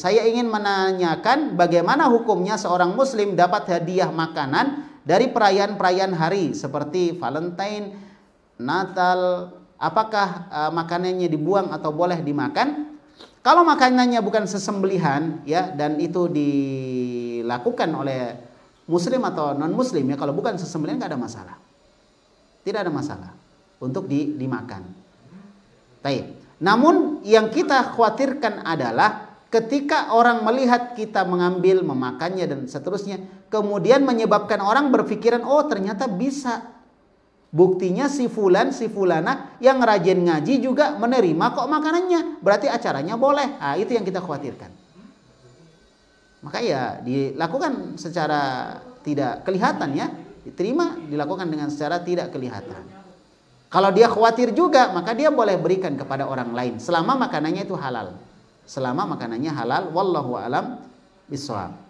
saya ingin menanyakan bagaimana hukumnya seorang muslim dapat hadiah makanan dari perayaan-perayaan hari seperti Valentine, Natal, apakah eh, makanannya dibuang atau boleh dimakan? Kalau makanannya bukan sesembelihan ya dan itu dilakukan oleh muslim atau non muslim ya kalau bukan sesembelihan nggak ada masalah. Tidak ada masalah untuk di, dimakan. Baik. Namun yang kita khawatirkan adalah ketika orang melihat kita mengambil, memakannya dan seterusnya, kemudian menyebabkan orang berpikiran, "Oh, ternyata bisa." Buktinya si fulan, si fulana yang rajin ngaji juga menerima kok makanannya. Berarti acaranya boleh. Nah, itu yang kita khawatirkan. Maka ya dilakukan secara tidak kelihatan ya. Diterima, dilakukan dengan secara tidak kelihatan. Kalau dia khawatir juga, maka dia boleh berikan kepada orang lain selama makanannya itu halal selama makanannya halal wallahu alam bisawab